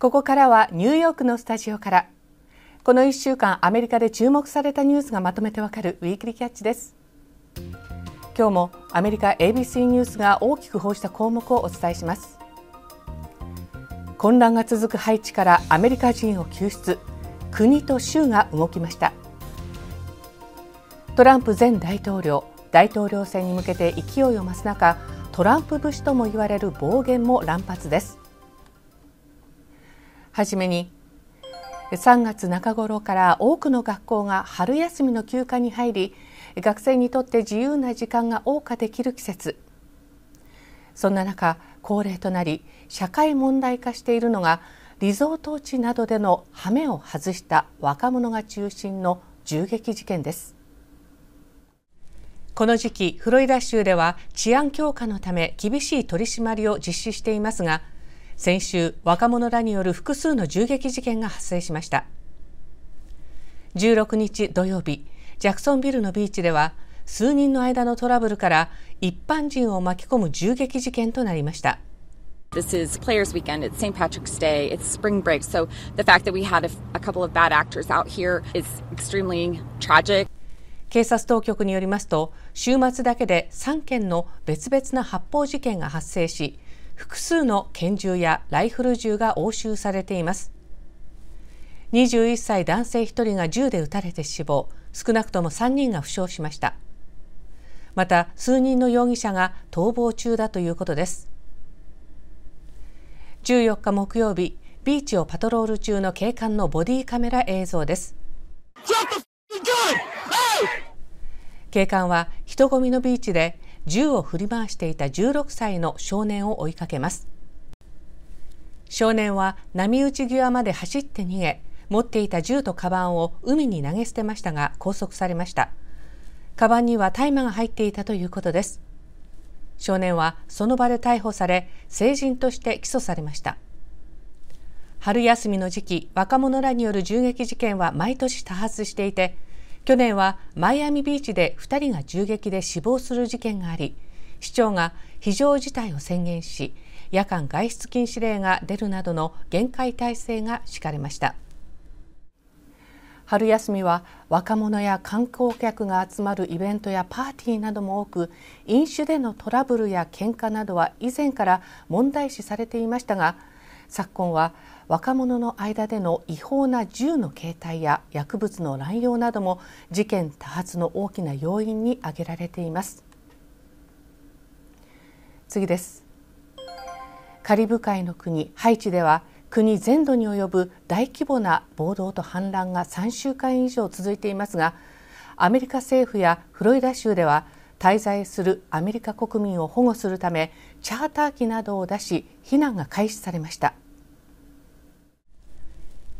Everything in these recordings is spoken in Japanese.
ここからはニューヨークのスタジオからこの1週間アメリカで注目されたニュースがまとめてわかるウィークリーキャッチです今日もアメリカ ABC ニュースが大きく報じた項目をお伝えします混乱が続くハイチからアメリカ人を救出国と州が動きましたトランプ前大統領大統領選に向けて勢いを増す中トランプ節とも言われる暴言も乱発ですはじめに3月中頃から多くの学校が春休みの休暇に入り学生にとって自由な時間が謳歌できる季節そんな中恒例となり社会問題化しているのがリゾート地などでの羽目を外した若者が中心の銃撃事件ですこの時期フロリダ州では治安強化のため厳しい取り締まりを実施していますが先週若者らによる複数の銃撃事件が発生しました16日土曜日ジャクソンビルのビーチでは数人の間のトラブルから一般人を巻き込む銃撃事件となりました This is Players Weekend. It's St. Patrick's Day. It's spring break. So the fact that we had a, a couple of bad actors out here is extremely tragic. 警察当局によりますと週末だけで3件の別々な発砲事件が発生し複数の拳銃やライフル銃が押収されています21歳男性1人が銃で撃たれて死亡少なくとも3人が負傷しましたまた数人の容疑者が逃亡中だということです14日木曜日ビーチをパトロール中の警官のボディカメラ映像です警官は人混みのビーチで銃を振り回していた16歳の少年を追いかけます少年は波打ち際まで走って逃げ持っていた銃とカバンを海に投げ捨てましたが拘束されましたカバンには大麻が入っていたということです少年はその場で逮捕され成人として起訴されました春休みの時期若者らによる銃撃事件は毎年多発していて去年はマイアミビーチで2人が銃撃で死亡する事件があり市長が非常事態を宣言し夜間外出禁止令が出るなどの厳戒態勢が敷かれました春休みは若者や観光客が集まるイベントやパーティーなども多く飲酒でのトラブルや喧嘩などは以前から問題視されていましたが昨今は若者の間での違法な銃の携帯や薬物の乱用なども事件多発の大きな要因に挙げられています次ですカリブ海の国ハイチでは国全土に及ぶ大規模な暴動と反乱が3週間以上続いていますがアメリカ政府やフロリダ州では滞在するアメリカ国民を保護するためチャーター機などを出し避難が開始されました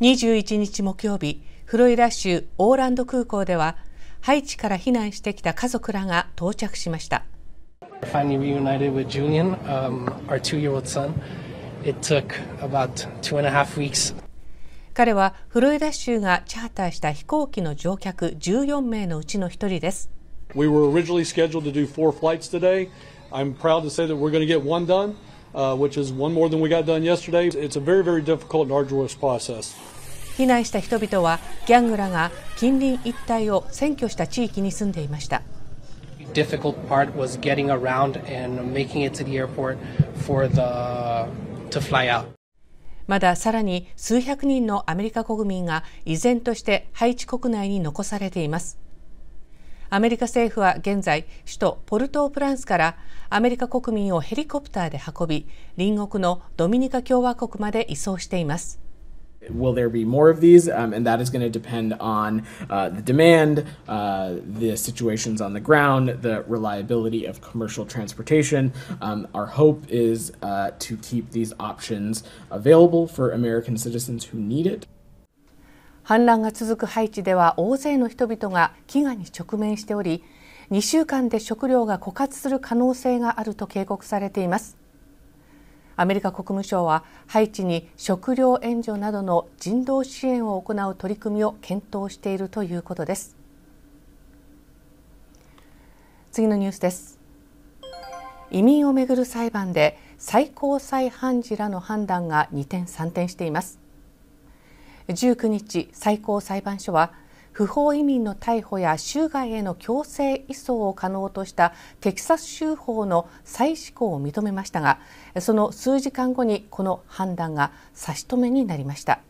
21日木曜日フロリダ州オーランド空港ではハイチから避難してきた家族らが到着しました。finally reunited with Julian, um, our two year old son. It took about two and a half weeks. 彼はフロリダ州がチャーターした飛行機の乗客14名のうちの一人です。We were originally scheduled to do four flights today. I'm proud to say that we're going to get one done. uh, which is one more than we got done yesterday. It's a very, very difficult and arduous process. 避難した人々はギャングらが近隣一帯を占拠した地域に住んでいました。Difficult part was getting around and making it to the airport for the to fly out. まださらに数百人のアメリカ国民が依然としてハイチ国内に残されています。アメリカ政府は現在首都ポルトープランスからアメリカ国民をヘリコプターで運び隣国のドミニカ共和国まで移送しています。will there be more of these? Um, and that is going to depend on uh, the demand, uh, the situations on the ground, the reliability of commercial transportation. Um, our hope is uh, to keep these options available for American citizens who need it. 反乱が続くハイチでは大勢の人々が飢餓に直面しており2週間で食料が枯渇する可能性があると警告されていますアメリカ国務省はハイチに食料援助などの人道支援を行う取り組みを検討しているということです次のニュースです移民をめぐる裁判で最高裁判事らの判断が二転三転しています19日最高裁判所は不法移民の逮捕や州外への強制移送を可能としたテキサス州法の再施行を認めましたがその数時間後にこの判断が差し止めになりました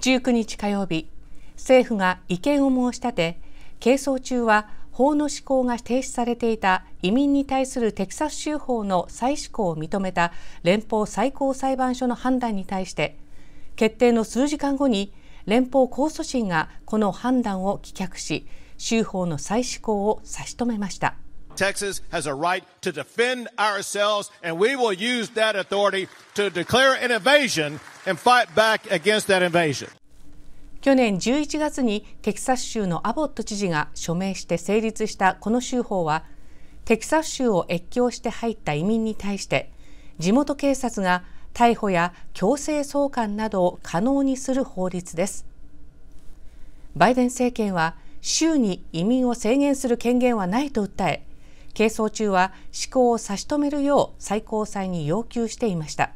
19日火曜日政府が違憲を申し立て係争中は法の施行が停止されていた移民に対するテキサス州法の再施行を認めた連邦最高裁判所の判断に対して決定の数時間後に連邦控訴審がこの判断を棄却し州法の再施行を差し止めました Texas has a right to defend ourselves, and we will use that authority to declare an invasion and fight back against that invasion. 去年11月にテキサス州のアボット知事が署名して成立したこの州法はテキサス州を越境して入った移民に対して地元警察が逮捕や強制送還などを可能にする法律ですバイデン政権は州に移民を制限する権限はないと訴え係争中は施行を差し止めるよう最高裁に要求していました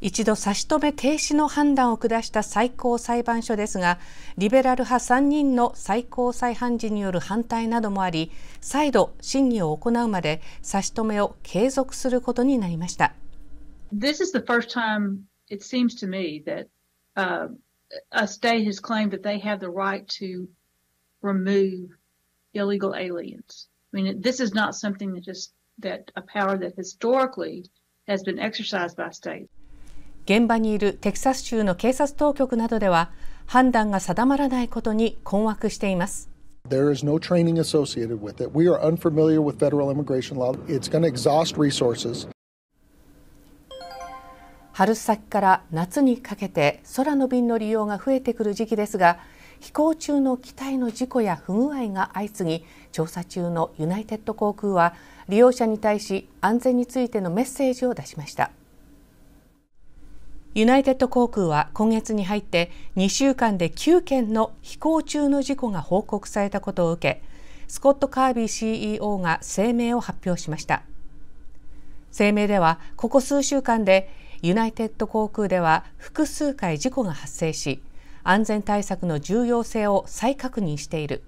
一度差し止め停止の判断を下した最高裁判所ですがリベラル派3人の最高裁判事による反対などもあり再度審議を行うまで差し止めを継続することになりました。This is the first time it seems to me that uh, a state has claimed that they have the right to remove illegal aliens. I mean, this is not something that just that a power that historically has been exercised by states. 現場にいるテキサス州の警察当局などでは判断が定まらないことに困惑しています。There is no training associated with it. We are unfamiliar with federal immigration law. It's going to exhaust resources. 春先から夏にかけて空の便の利用が増えてくる時期ですが飛行中の機体の事故や不具合が相次ぎ調査中のユナイテッド航空は利用者に対し安全についてのメッセージを出しましたユナイテッド航空は今月に入って2週間で9件の飛行中の事故が報告されたことを受けスコット・カービー CEO が声明を発表しました声明ではここ数週間でユナイテッド航空では複数回事故が発生し安全対策の重要性を再確認している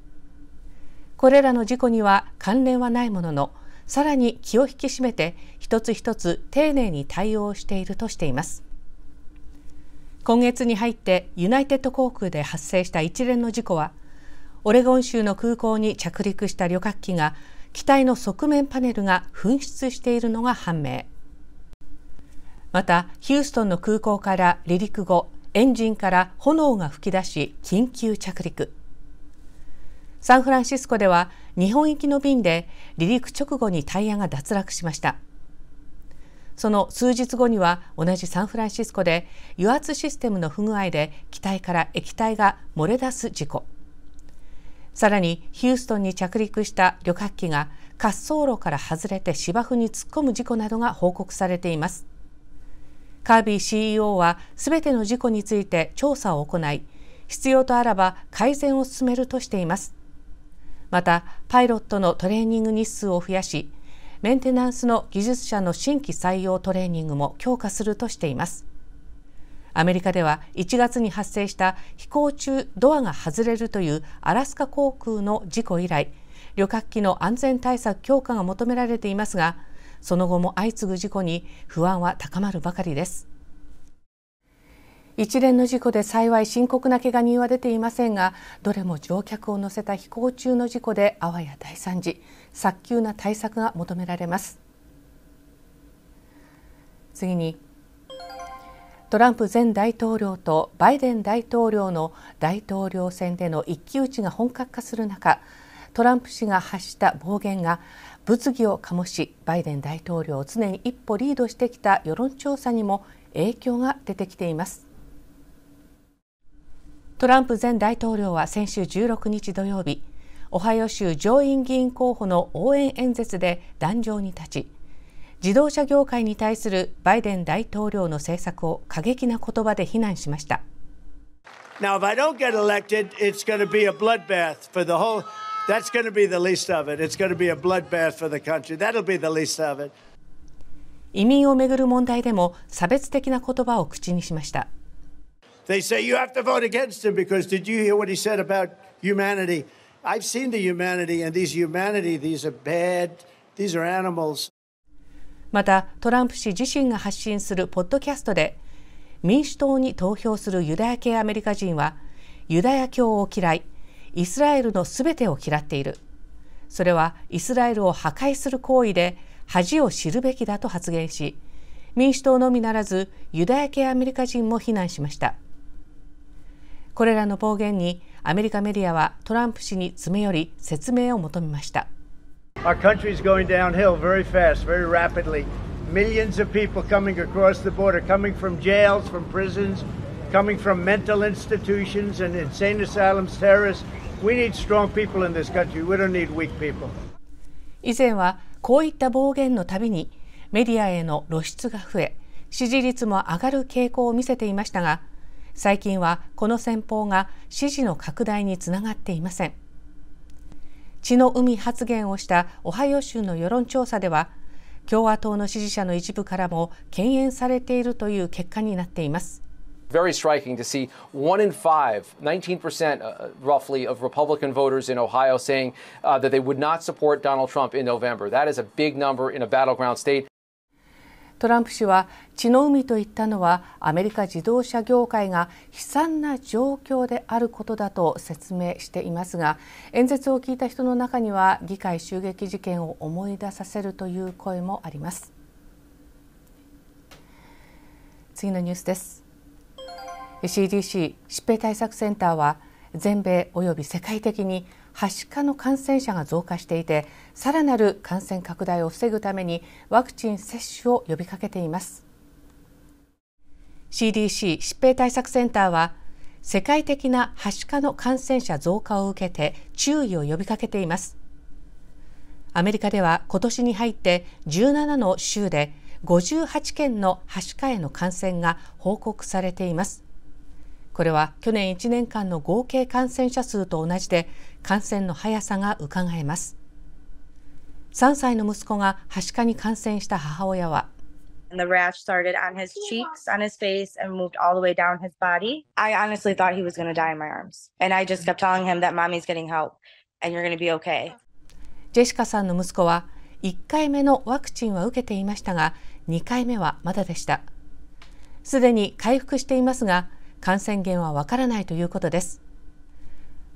これらの事故には関連はないもののさらに気を引き締めて一つ一つ丁寧に対応しているとしています今月に入ってユナイテッド航空で発生した一連の事故はオレゴン州の空港に着陸した旅客機が機体の側面パネルが紛失しているのが判明またヒューストンの空港から離陸後エンジンから炎が噴き出し緊急着陸サンフランシスコでは日本行きの便で離陸直後にタイヤが脱落しましたその数日後には同じサンフランシスコで油圧システムの不具合で機体から液体が漏れ出す事故さらにヒューストンに着陸した旅客機が滑走路から外れて芝生に突っ込む事故などが報告されていますカービー CEO はすべての事故について調査を行い、必要とあらば改善を進めるとしています。また、パイロットのトレーニング日数を増やし、メンテナンスの技術者の新規採用トレーニングも強化するとしています。アメリカでは1月に発生した飛行中ドアが外れるというアラスカ航空の事故以来、旅客機の安全対策強化が求められていますが、その後も相次ぐ事故に不安は高まるばかりです一連の事故で幸い深刻なけが人は出ていませんがどれも乗客を乗せた飛行中の事故であわや大惨事早急な対策が求められます次にトランプ前大統領とバイデン大統領の大統領選での一騎打ちが本格化する中トランプ氏が発した暴言が物議を醸しバイデン大統領を常に一歩リードしてきた世論調査にも影響が出てきていますトランプ前大統領は先週16日土曜日オハイオ州上院議員候補の応援演説で壇上に立ち自動車業界に対するバイデン大統領の政策を過激な言葉で非難しました。Now, if I don't get elected, it's going to be a bloodbath for the whole That's going to be the least of it. It's going to be a bloodbath for the country. That'll be the least of it. 移民をめぐる問題でも差別的な言葉を口にしました。They say you have to vote against him because did you hear what he said about humanity? I've seen the humanity and these humanity, these are bad, these are animals. また、トランプ氏自身が発信するポッドキャストで、民主党に投票するユダヤ系アメリカ人は、ユダヤ教を嫌い、イスラエルのすべてを嫌っているそれはイスラエルを破壊する行為で恥を知るべきだと発言し民主党のみならずユダヤ系アメリカ人も非難しましたこれらの暴言にアメリカメディアはトランプ氏に詰め寄り説明を求めました Our country is going downhill very fast, very rapidly. Millions of people coming across the border, coming from jails, from prisons, coming from mental institutions and insane asylums, terrorists. 以前はこういった暴言のたびにメディアへの露出が増え支持率も上がる傾向を見せていましたが最近はこの戦法が支持の拡大につながっていません血の海発言をしたオハイオ州の世論調査では共和党の支持者の一部からも敬遠されているという結果になっています Very striking to see one in five, 19% uh, roughly, of Republican voters in Ohio saying uh, that they would not support Donald Trump in November. That is a big number in a battleground state. トランプ氏は血の海と言ったのはアメリカ自動車業界が悲惨な状況であることだと説明していますが演説を聞いた人の中には議会襲撃事件を思い出させるという声もあります次のニュースです CDC 疾病対策センターは全米および世界的にはしかの感染者が増加していてさらなる感染拡大を防ぐためにワクチン接種を呼びかけています CDC 疾病対策センターは世界的なはしかの感染者増加を受けて注意を呼びかけていますアメリカでは今年に入って17の州で58件のはしかへの感染が報告されていますこれは去年1年間の合計感染者数と同じで感染の速さがうかがえます3歳の息子がはしかに感染した母親は The rash started on his cheeks, on his face, and moved all the way down his body. I honestly thought he was going to die in my arms. And I just kept telling him that mommy's getting help and you're going to be okay. ジェシカさんの息子は1回目のワクチンは受けていましたが2回目はまだでしたすでに回復していますが感染源はわからないということです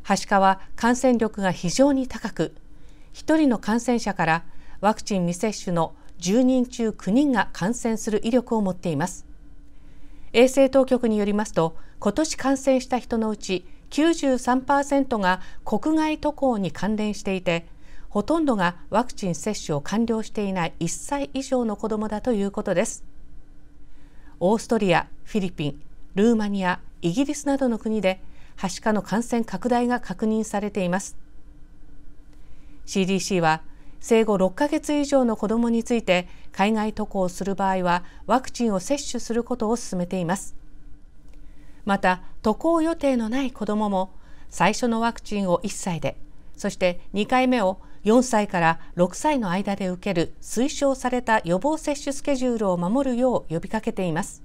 はしかは感染力が非常に高く1人の感染者からワクチン未接種の10人中9人が感染する威力を持っています衛生当局によりますと今年感染した人のうち93%が国外渡航に関連していてほとんどがワクチン接種を完了していない1歳以上の子どもだということですオーストリア、フィリピン、ルーマニアイギリスなどの国ではしかの感染拡大が確認されています CDC は生後6ヶ月以上の子どもについて海外渡航する場合はワクチンを接種することを勧めていますまた渡航予定のない子どもも最初のワクチンを1歳でそして2回目を4歳から6歳の間で受ける推奨された予防接種スケジュールを守るよう呼びかけています。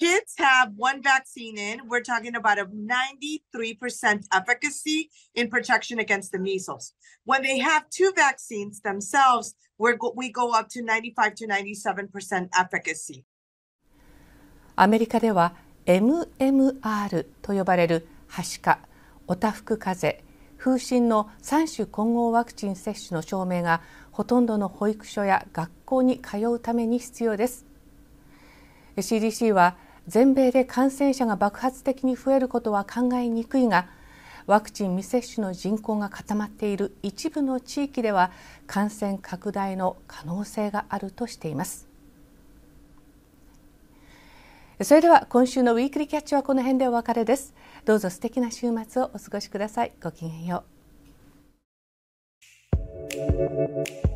kids have one vaccine in, we're talking about a 93% efficacy in protection against the measles. When they have two vaccines themselves, we're go we go up to 95 to 97% efficacy. アメリカでは MMR と呼ばれるはしか、おたふく風邪、風疹の3種混合ワクチン接種の証明がほとんどの保育所や学校に通うために必要です。CDC は全米で感染者が爆発的に増えることは考えにくいがワクチン未接種の人口が固まっている一部の地域では感染拡大の可能性があるとしていますそれでは今週のウィークリーキャッチはこの辺でお別れですどうぞ素敵な週末をお過ごしくださいごきげんよう